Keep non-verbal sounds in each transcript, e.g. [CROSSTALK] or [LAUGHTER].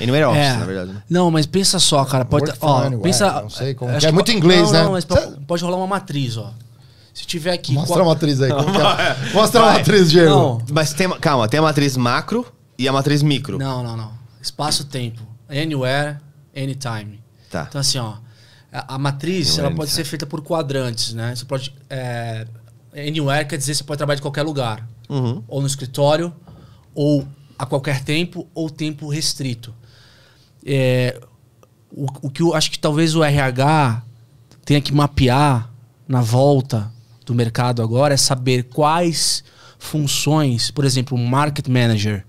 Anywhere else, é. na verdade. Né? Não, mas pensa só, cara. Pode, ó, pensa, não sei como. É. é muito inglês, não, né? Não, mas Cê... pode rolar uma matriz, ó. Se tiver aqui. Mostra qual... a matriz aí. É? [LAUGHS] Mostra uma a matriz, Diego. Não. Mas tem, calma, tem a matriz macro e a matriz micro. Não, não, não. Espaço-tempo. Anywhere, anytime. Tá. Então, assim, ó. A, matriz, ela pode ser feita por quadrantes, né? Você pode. É, anywhere quer dizer que você pode trabalhar de qualquer lugar. Uhum. Ou no escritório, ou a qualquer tempo, ou tempo restrito. É, o, o que eu acho que talvez o RH tenha que mapear na volta do mercado agora é saber quais funções, por exemplo, um market manager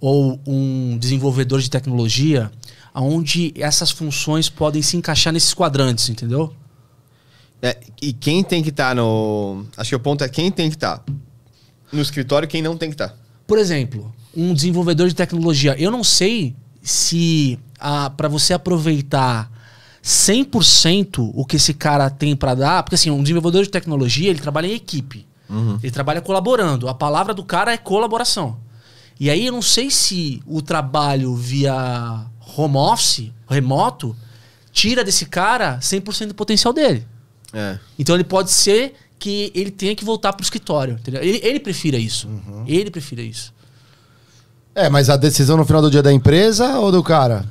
ou um desenvolvedor de tecnologia, aonde essas funções podem se encaixar nesses quadrantes, entendeu? É, e quem tem que estar tá no. Acho que o ponto é quem tem que estar. Tá no escritório quem não tem que estar. Tá. Por exemplo, um desenvolvedor de tecnologia. Eu não sei se para você aproveitar 100% o que esse cara tem para dar, porque assim, um desenvolvedor de tecnologia, ele trabalha em equipe. Uhum. Ele trabalha colaborando. A palavra do cara é colaboração. E aí eu não sei se o trabalho via home office, remoto, tira desse cara 100% do potencial dele. É. Então ele pode ser que ele tenha que voltar pro escritório, entendeu? Ele, ele prefira isso. Uhum. Ele prefira isso. É, mas a decisão no final do dia é da empresa ou do cara?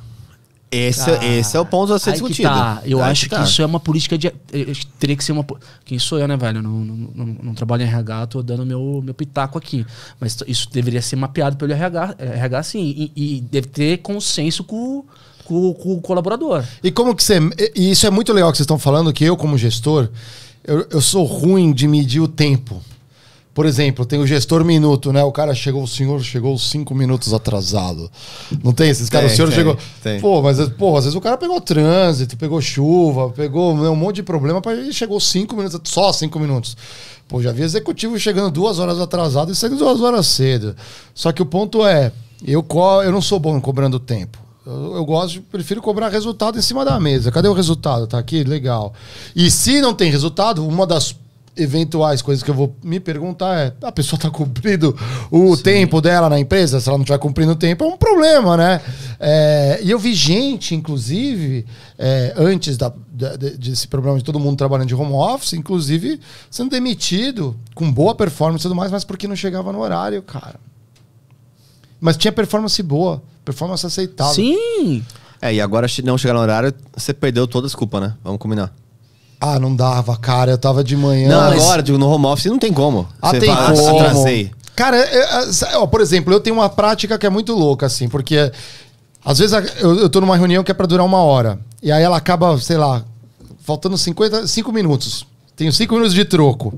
Esse, é, ah, esse é o ponto a ser discutido. Tá. Eu aí acho que, tá. que, isso é uma política de. Eh, teria que ser uma. Quem sou eu, né, velho? Não, não, não, não trabalho em RH, tô dando meu, meu pitaco aqui. Mas isso deveria ser mapeado pelo RH, eh, RH sim. E, e deve ter consenso com, com, com, o colaborador. E como que você. E isso é muito legal que vocês estão falando, que eu, como gestor, eu, eu sou ruim de medir o tempo. Por exemplo, tem o gestor minuto, né? O cara chegou, o senhor chegou cinco minutos atrasado. Não tem esses caras? o senhor tem, chegou. Tem. Pô, mas pô, às vezes o cara pegou trânsito, pegou chuva, pegou né, um monte de problema, ele chegou cinco minutos, só cinco minutos. Pô, já vi executivo chegando duas horas atrasado e saindo duas horas cedo. Só que o ponto é, eu, eu não sou bom cobrando tempo. Eu, eu gosto, prefiro cobrar resultado em cima da mesa. Cadê o resultado? Tá aqui? Legal. E se não tem resultado, uma das eventuais coisas que eu vou me perguntar é: a pessoa está cumprindo o Sim. tempo dela na empresa? Se ela não estiver cumprindo o tempo, é um problema, né? É, e eu vi gente, inclusive, é, antes da, desse problema de todo mundo trabalhando de home office, inclusive sendo demitido com boa performance e tudo mais, mas porque não chegava no horário, cara. Mas tinha performance boa, performance aceitável. Sim! É, e agora não chegar no horário, você perdeu toda a desculpa, né? Vamos combinar. Ah, não dava, cara. Eu tava de manhã. Não, mas... agora, digo, no home office não tem como. Ah, Você tem como. Atrasei. Cara, eu, ó, por exemplo, eu tenho uma prática que é muito louca, assim, porque às vezes eu, eu tô numa reunião que é pra durar uma hora. E aí ela acaba, sei lá, faltando 50, 5 minutos. Tenho 5 minutos de troco.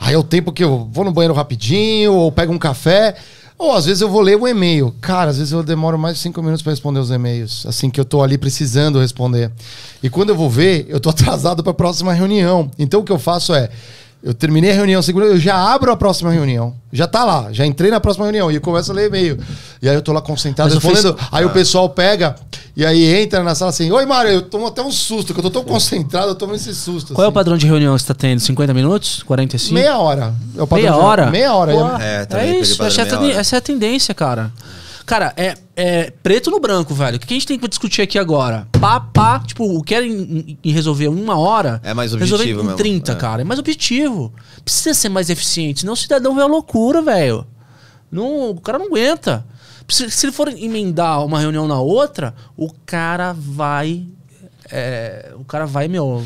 Aí é o tempo que eu vou no banheiro rapidinho, ou pego um café. Ou às vezes eu vou ler o um e-mail. Cara, às vezes eu demoro mais de cinco minutos para responder os e-mails. Assim que eu tô ali precisando responder. E quando eu vou ver, eu tô [LAUGHS] atrasado para a próxima reunião. Então o que eu faço é. Eu terminei a reunião segunda, eu já abro a próxima reunião. Já tá lá, já entrei na próxima reunião e começo a ler e-mail. E aí eu tô lá concentrado respondendo. Fiz... Aí ah. o pessoal pega e aí entra na sala assim, oi Mário, eu tomo até um susto, que eu tô tão concentrado, eu tomo esse susto. Qual assim. é o assim. padrão de reunião que você tá tendo? 50 minutos? 45? Meia hora. É meia hora? Meia hora. Pô, é, é, é isso, essa é, hora. essa é a tendência, cara. Cara, é, é preto no branco, velho. O que a gente tem que discutir aqui agora? Pá, pá, tipo, o que resolver em, em resolver uma hora. É mais objetivo. Resolver em 30, é. cara. É mais objetivo. Precisa ser mais eficiente, senão o cidadão vê a loucura, velho. Não, o cara não aguenta. Se, se ele for emendar uma reunião na outra, o cara vai. É, o cara vai, meu.